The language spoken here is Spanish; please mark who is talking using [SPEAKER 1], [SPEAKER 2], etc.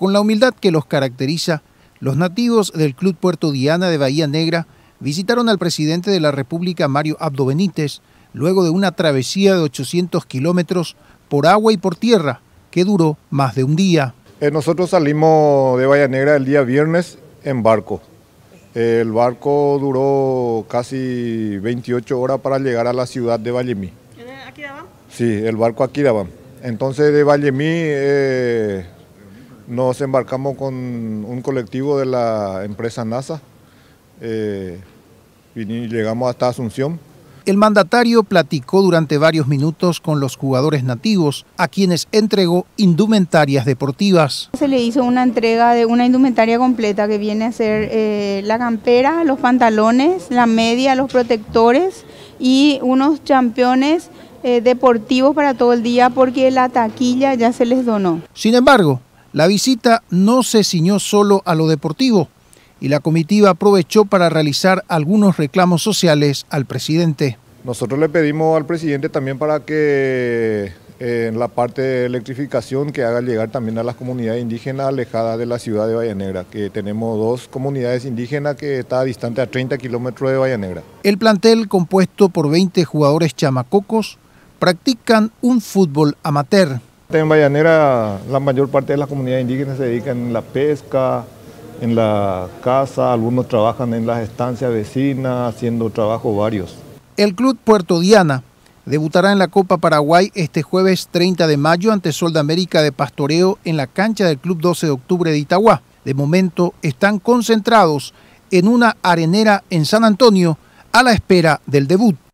[SPEAKER 1] Con la humildad que los caracteriza, los nativos del Club Puerto Diana de Bahía Negra visitaron al presidente de la República, Mario Abdo Benítez, luego de una travesía de 800 kilómetros por agua y por tierra, que duró más de un día.
[SPEAKER 2] Eh, nosotros salimos de Bahía Negra el día viernes en barco. El barco duró casi 28 horas para llegar a la ciudad de Vallemí. ¿Aquí daban? Sí, el barco aquí daba. Entonces de Vallemí eh, nos embarcamos con un colectivo de la empresa NASA
[SPEAKER 1] eh, y
[SPEAKER 2] llegamos hasta Asunción.
[SPEAKER 1] El mandatario platicó durante varios minutos con los jugadores nativos, a quienes entregó indumentarias deportivas.
[SPEAKER 3] Se le hizo una entrega de una indumentaria completa que viene a ser eh, la campera, los pantalones, la media, los protectores y unos championes eh, deportivos para todo el día porque la taquilla ya se les donó.
[SPEAKER 1] Sin embargo, la visita no se ciñó solo a lo deportivo y la comitiva aprovechó para realizar algunos reclamos sociales al presidente.
[SPEAKER 2] Nosotros le pedimos al presidente también para que eh, en la parte de electrificación que haga llegar también a las comunidades indígenas alejadas de la ciudad de Valle que tenemos dos comunidades indígenas que está distante a 30 kilómetros de Valle
[SPEAKER 1] El plantel, compuesto por 20 jugadores chamacocos, practican un fútbol amateur.
[SPEAKER 2] En Bayanera la mayor parte de las comunidades indígenas se dedican en la pesca, en la casa, algunos trabajan en las estancias vecinas, haciendo trabajo varios.
[SPEAKER 1] El club Puerto Diana debutará en la Copa Paraguay este jueves 30 de mayo ante Sol de América de Pastoreo en la cancha del Club 12 de Octubre de Itagua. De momento están concentrados en una arenera en San Antonio a la espera del debut.